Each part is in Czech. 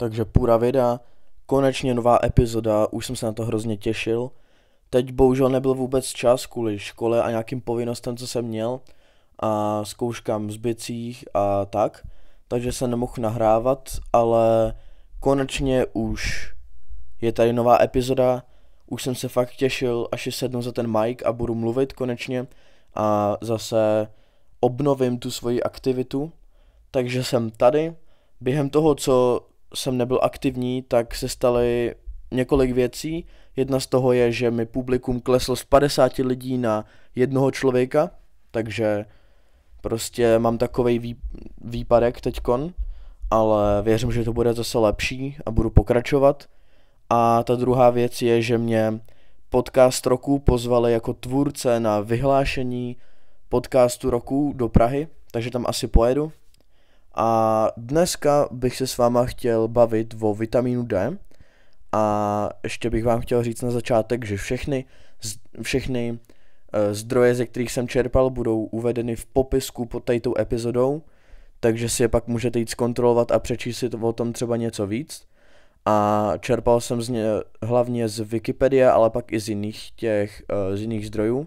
Takže půra věda, konečně nová epizoda, už jsem se na to hrozně těšil. Teď bohužel nebyl vůbec čas kvůli škole a nějakým povinnostem, co jsem měl a zkouškám zbycích a tak, takže se nemohl nahrávat, ale konečně už je tady nová epizoda, už jsem se fakt těšil, až si sednu za ten mic a budu mluvit konečně a zase obnovím tu svoji aktivitu, takže jsem tady. Během toho, co jsem nebyl aktivní, tak se staly několik věcí. Jedna z toho je, že mi publikum kleslo z 50 lidí na jednoho člověka, takže prostě mám takový výpadek teďkon, ale věřím, že to bude zase lepší a budu pokračovat. A ta druhá věc je, že mě podcast roku pozvali jako tvůrce na vyhlášení podcastu roku do Prahy, takže tam asi pojedu, a dneska bych se s váma chtěl bavit o vitamínu D. A ještě bych vám chtěl říct na začátek, že všechny, všechny eh, zdroje, ze kterých jsem čerpal, budou uvedeny v popisku pod tatou epizodou, takže si je pak můžete jít zkontrolovat a přečíst si to o tom třeba něco víc. A čerpal jsem z ně, hlavně z Wikipedie, ale pak i z jiných těch, eh, z jiných zdrojů.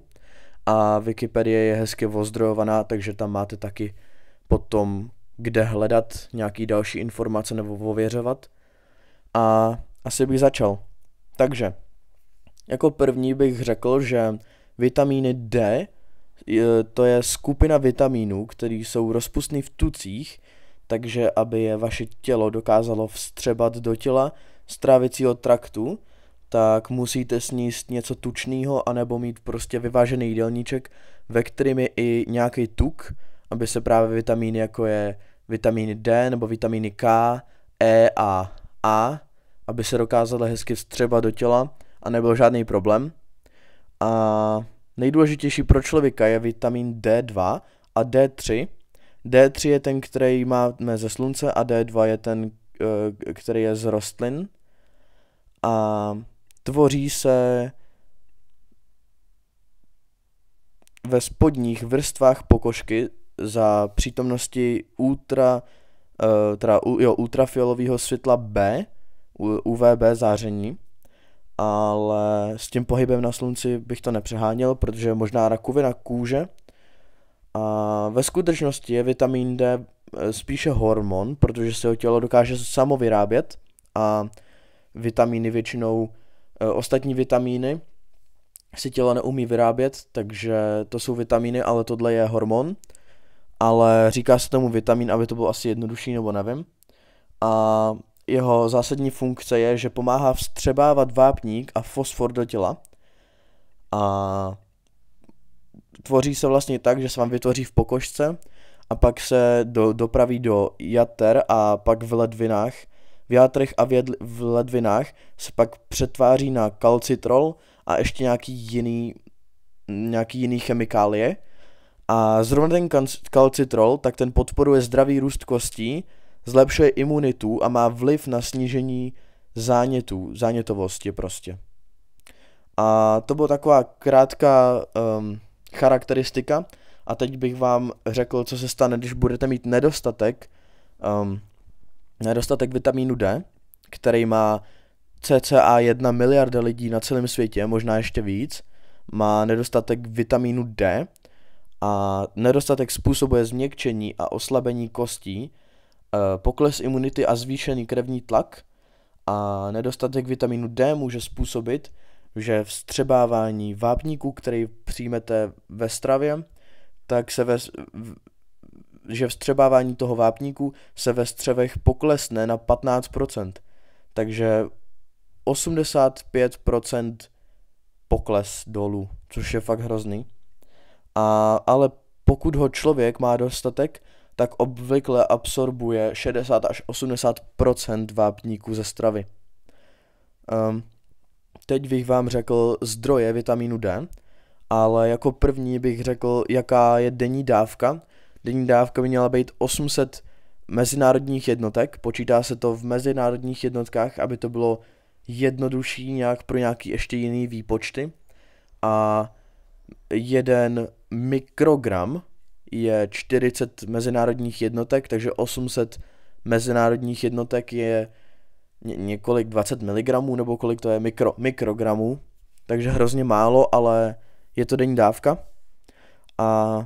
A Wikipedie je hezky ozdrojovaná, takže tam máte taky potom kde hledat nějaký další informace nebo ověřovat. A asi bych začal. Takže, jako první bych řekl, že vitamíny D, to je skupina vitamínů, které jsou rozpustné v tucích, takže aby je vaše tělo dokázalo vstřebat do těla trávicího traktu, tak musíte sníst něco tučného anebo mít prostě vyvážený jídelníček, ve kterým je i nějaký tuk, aby se právě vitamíny jako je vitamíny D nebo vitamíny K, E a A, aby se dokázaly hezky vstřebat do těla a nebyl žádný problém. A nejdůležitější pro člověka je vitamin D2 a D3. D3 je ten, který máme ze slunce a D2 je ten, eh, který je z rostlin. A tvoří se ve spodních vrstvách pokožky za přítomnosti ultra, uh, teda, jo, ultrafialového světla B, UVB záření, ale s tím pohybem na slunci bych to nepřeháněl, protože je možná rakovina kůže. A ve skutečnosti je vitamin D eh, spíše hormon, protože se ho tělo dokáže samo vyrábět a vitamíny většinou, eh, ostatní vitamíny si tělo neumí vyrábět, takže to jsou vitamíny, ale tohle je hormon ale říká se tomu vitamin, aby to bylo asi jednodušší, nebo nevím. A jeho zásadní funkce je, že pomáhá vstřebávat vápník a fosfor do těla. A tvoří se vlastně tak, že se vám vytvoří v pokožce a pak se do, dopraví do jater a pak v ledvinách, v játrech a v, jedli, v ledvinách se pak přetváří na kalcitrol a ještě nějaký jiný, nějaký jiný chemikálie a zrovna ten kalcitrol, tak ten podporuje zdravý růst kostí, zlepšuje imunitu a má vliv na snížení zánětů, zánětovosti prostě. A to byla taková krátká um, charakteristika. A teď bych vám řekl, co se stane, když budete mít nedostatek, um, nedostatek vitamínu D, který má cca 1 miliarda lidí na celém světě, možná ještě víc, má nedostatek vitamínu D, a nedostatek způsobuje změkčení a oslabení kostí, e, pokles imunity a zvýšený krevní tlak a nedostatek vitamínu D může způsobit, že vstřebávání vápníku, který přijmete ve stravě, tak se ve, že vstřebávání toho vápníku se ve střevech poklesne na 15%. Takže 85% pokles dolů, což je fakt hrozný. A, ale pokud ho člověk má dostatek, tak obvykle absorbuje 60 až 80 vápníku ze stravy. Um, teď bych vám řekl zdroje vitamínu D, ale jako první bych řekl, jaká je denní dávka. Denní dávka by měla být 800 mezinárodních jednotek, počítá se to v mezinárodních jednotkách, aby to bylo jednodušší nějak pro nějaký ještě jiný výpočty. A jeden mikrogram je 40 mezinárodních jednotek, takže 800 mezinárodních jednotek je několik 20 mg, nebo kolik to je mikro, mikrogramů, takže hrozně málo, ale je to denní dávka. A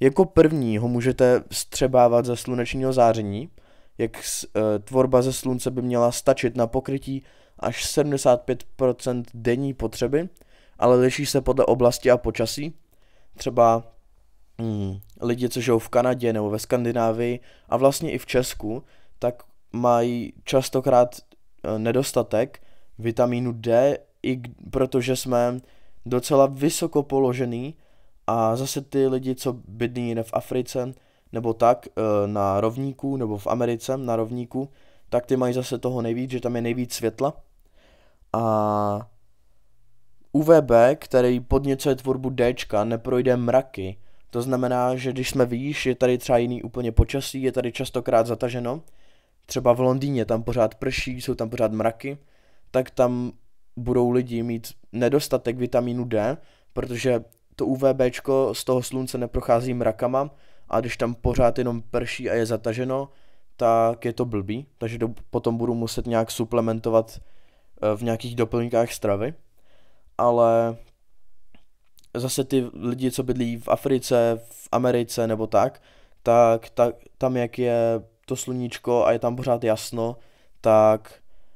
jako první ho můžete střebávat ze slunečního záření, jak e, tvorba ze slunce by měla stačit na pokrytí až 75% denní potřeby ale liší se podle oblasti a počasí. Třeba hmm, lidi, co žijou v Kanadě nebo ve Skandinávii a vlastně i v Česku, tak mají častokrát e, nedostatek vitamínu D, i protože jsme docela vysoko položený a zase ty lidi, co bydlí jen v Africe nebo tak e, na rovníku nebo v Americe na rovníku, tak ty mají zase toho nejvíc, že tam je nejvíc světla. A UVB, který podněcuje tvorbu D, neprojde mraky. To znamená, že když jsme výš, je tady třeba jiný úplně počasí, je tady častokrát zataženo. Třeba v Londýně tam pořád prší, jsou tam pořád mraky, tak tam budou lidi mít nedostatek vitamínu D, protože to UVB z toho slunce neprochází mrakama a když tam pořád jenom prší a je zataženo, tak je to blbý, takže do, potom budu muset nějak suplementovat eh, v nějakých doplňkách stravy ale zase ty lidi, co bydlí v Africe, v Americe nebo tak, tak, tak tam, jak je to sluníčko a je tam pořád jasno, tak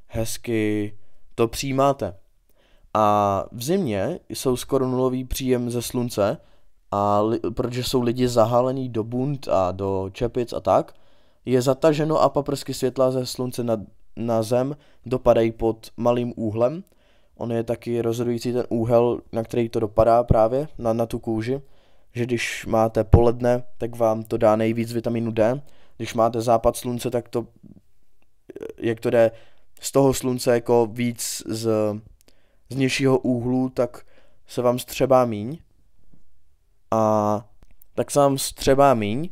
hezky to přijímáte. A v zimě jsou skoro nulový příjem ze slunce, a li, protože jsou lidi zahalení do bund a do čepic a tak, je zataženo a paprsky světla ze slunce na, na zem dopadají pod malým úhlem on je taky rozhodující ten úhel, na který to dopadá právě, na, na tu kůži, že když máte poledne, tak vám to dá nejvíc vitaminu D, když máte západ slunce, tak to, jak to jde z toho slunce jako víc z, z nižšího úhlu, tak se vám střebá míň a tak se vám střebá míň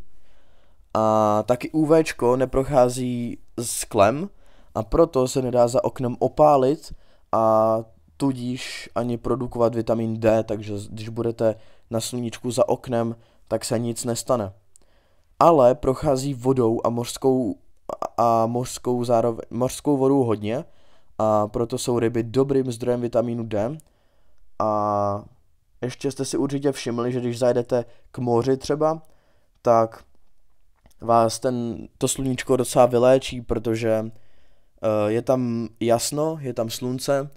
a taky UV neprochází sklem a proto se nedá za oknem opálit a tudíž ani produkovat vitamin D, takže když budete na sluníčku za oknem, tak se nic nestane. Ale prochází vodou a mořskou, a mořskou, zároveň, mořskou vodou hodně a proto jsou ryby dobrým zdrojem vitamínu D a ještě jste si určitě všimli, že když zajdete k moři třeba, tak vás ten, to sluníčko docela vyléčí, protože uh, je tam jasno, je tam slunce,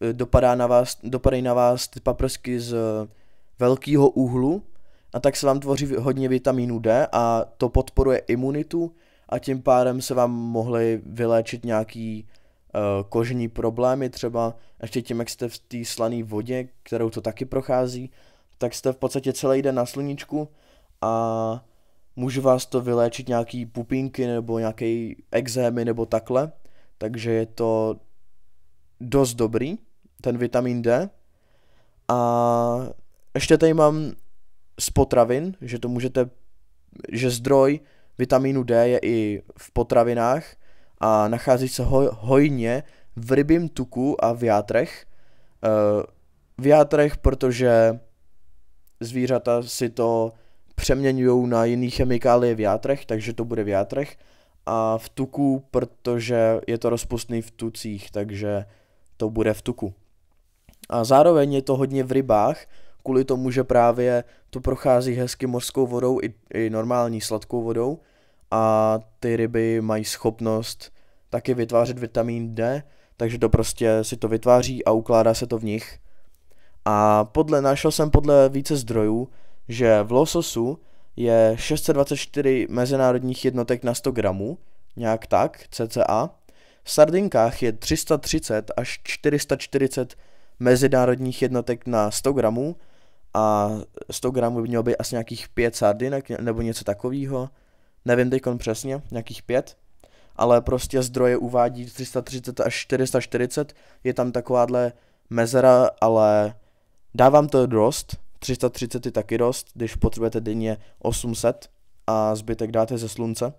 Eh, dopadá na vás, dopadají na vás ty paprsky z eh, velkého úhlu a tak se vám tvoří hodně vitamínu D a to podporuje imunitu a tím pádem se vám mohly vyléčit nějaký uh, kožní problémy třeba ještě tím, jak jste v té slané vodě, kterou to taky prochází, tak jste v podstatě celý den na sluníčku a může vás to vyléčit nějaký pupínky nebo nějaký exémy nebo takhle, takže je to dost dobrý ten vitamin D. A ještě tady mám z potravin, že to můžete, že zdroj vitamínu D je i v potravinách a nachází se ho, hojně v rybím tuku a v játrech. Eh, v játrech, protože zvířata si to přeměňují na jiný chemikálie v játrech, takže to bude v játrech. A v tuku, protože je to rozpustný v tucích, takže to bude v tuku. A zároveň je to hodně v rybách, kvůli tomu, že právě to prochází hezky mořskou vodou i, i normální sladkou vodou a ty ryby mají schopnost taky vytvářet vitamin D, takže to prostě si to vytváří a ukládá se to v nich. A podle, našel jsem podle více zdrojů, že v lososu je 624 mezinárodních jednotek na 100 gramů, nějak tak, cca. V sardinkách je 330 až 440 mezinárodních jednotek na 100 gramů a 100 gramů by mělo být asi nějakých 5 sardinek nebo něco takového, nevím teď přesně, nějakých 5, ale prostě zdroje uvádí 330 až 440, je tam takováhle mezera, ale dávám to dost, 330 je taky dost, když potřebujete denně 800 a zbytek dáte ze slunce.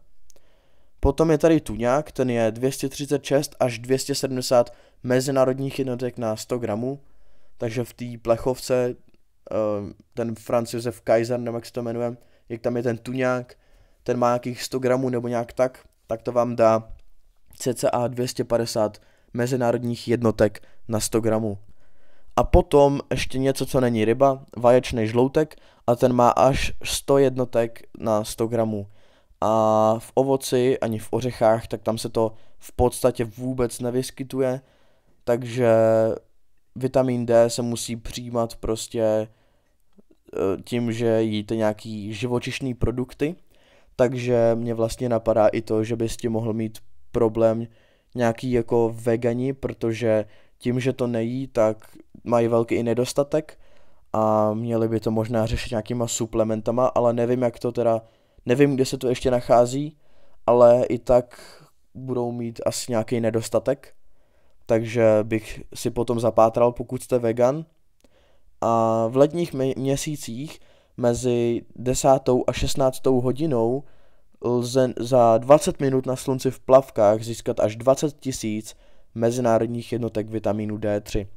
Potom je tady tuňák, ten je 236 až 270 mezinárodních jednotek na 100 gramů, takže v té plechovce eh, ten Franz Josef Kaiser, nebo jak se to jmenuje, jak tam je ten tuňák, ten má nějakých 100 gramů nebo nějak tak, tak to vám dá cca 250 mezinárodních jednotek na 100 gramů. A potom ještě něco, co není ryba, vaječný žloutek a ten má až 100 jednotek na 100 gramů a v ovoci ani v ořechách, tak tam se to v podstatě vůbec nevyskytuje, takže vitamin D se musí přijímat prostě e, tím, že jíte nějaký živočišný produkty, takže mě vlastně napadá i to, že bys tím mohl mít problém nějaký jako vegani, protože tím, že to nejí, tak mají velký i nedostatek a měli by to možná řešit nějakýma suplementama, ale nevím, jak to teda Nevím, kde se to ještě nachází, ale i tak budou mít asi nějaký nedostatek, takže bych si potom zapátral, pokud jste vegan. A v letních měsících mezi 10. a 16. hodinou lze za 20 minut na slunci v plavkách získat až 20 tisíc mezinárodních jednotek vitamínu D3.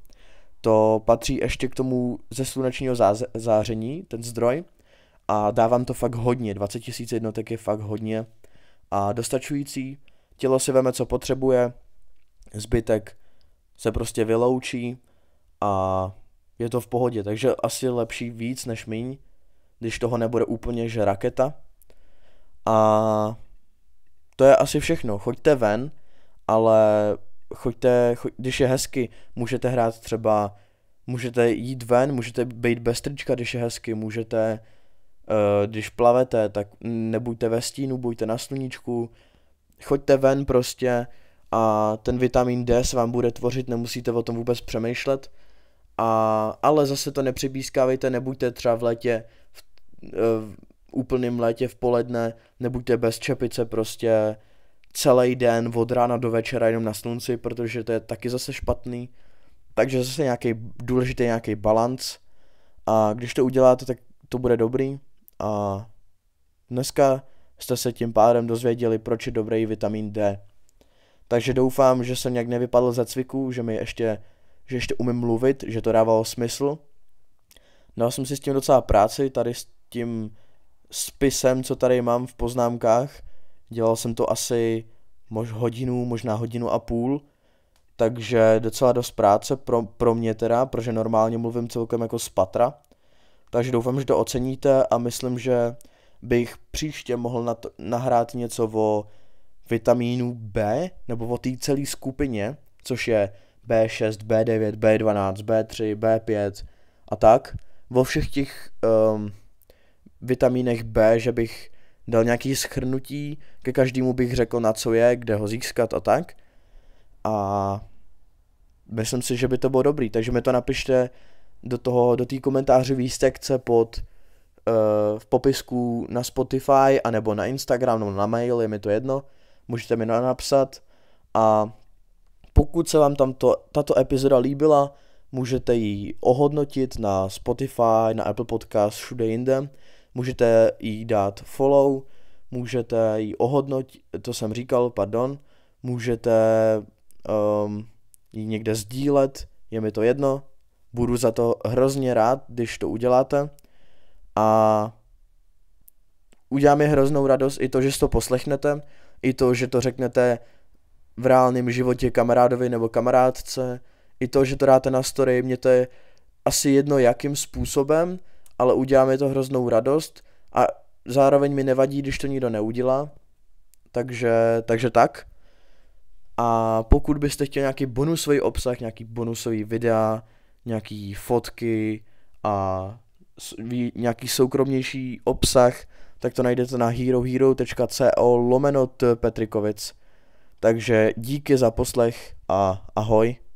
To patří ještě k tomu ze slunečního záření, ten zdroj, a dávám to fakt hodně, 20 000 jednotek je fakt hodně a dostačující, tělo si veme, co potřebuje, zbytek se prostě vyloučí a je to v pohodě, takže asi lepší víc než míň, když toho nebude úplně že raketa. A to je asi všechno, choďte ven, ale choďte, choď, když je hezky, můžete hrát třeba, můžete jít ven, můžete být bez trička, když je hezky, můžete Eh, když plavete, tak nebuďte ve stínu, buďte na sluníčku, choďte ven prostě a ten vitamin D se vám bude tvořit, nemusíte o tom vůbec přemýšlet. A, ale zase to nepřibískávejte, nebuďte třeba v létě, v, eh, v úplným létě v poledne, nebuďte bez čepice prostě celý den od rána do večera jenom na slunci, protože to je taky zase špatný. Takže zase nějaký důležitý nějaký balans a když to uděláte, tak to bude dobrý. A dneska jste se tím pádem dozvěděli, proč je dobrý vitamin D. Takže doufám, že jsem nějak nevypadl ze cviků, že mi ještě, že ještě umím mluvit, že to dávalo smysl. No, jsem si s tím docela práci, tady s tím spisem, co tady mám v poznámkách. Dělal jsem to asi mož hodinu, možná hodinu a půl, takže docela dost práce pro, pro mě teda, protože normálně mluvím celkem jako z patra. Takže doufám, že to oceníte a myslím, že bych příště mohl nahrát něco o vitamínu B, nebo o té celé skupině, což je B6, B9, B12, B3, B5 a tak. O všech těch um, vitamínech B, že bych dal nějaký schrnutí, ke každému bych řekl, na co je, kde ho získat a tak. A myslím si, že by to bylo dobrý, takže mi to napište do toho, do té komentářové sekce pod eh, v popisku na Spotify, anebo na Instagram, nebo na mail, je mi to jedno, můžete mi napsat a pokud se vám tamto, tato epizoda líbila, můžete ji ohodnotit na Spotify, na Apple Podcast, všude jinde, můžete jí dát follow, můžete ji ohodnotit, to jsem říkal, pardon, můžete um, ehm, ji někde sdílet, je mi to jedno, Budu za to hrozně rád, když to uděláte. A udělá mi hroznou radost i to, že si to poslechnete, i to, že to řeknete v reálném životě kamarádovi nebo kamarádce, i to, že to dáte na story, mě to je asi jedno jakým způsobem, ale udělá mi to hroznou radost a zároveň mi nevadí, když to nikdo neudělá, takže, takže tak. A pokud byste chtěli nějaký bonusový obsah, nějaký bonusový videa, nějaký fotky a nějaký soukromnější obsah, tak to najdete na herohero.co lomeno Petrikovic. Takže díky za poslech a ahoj.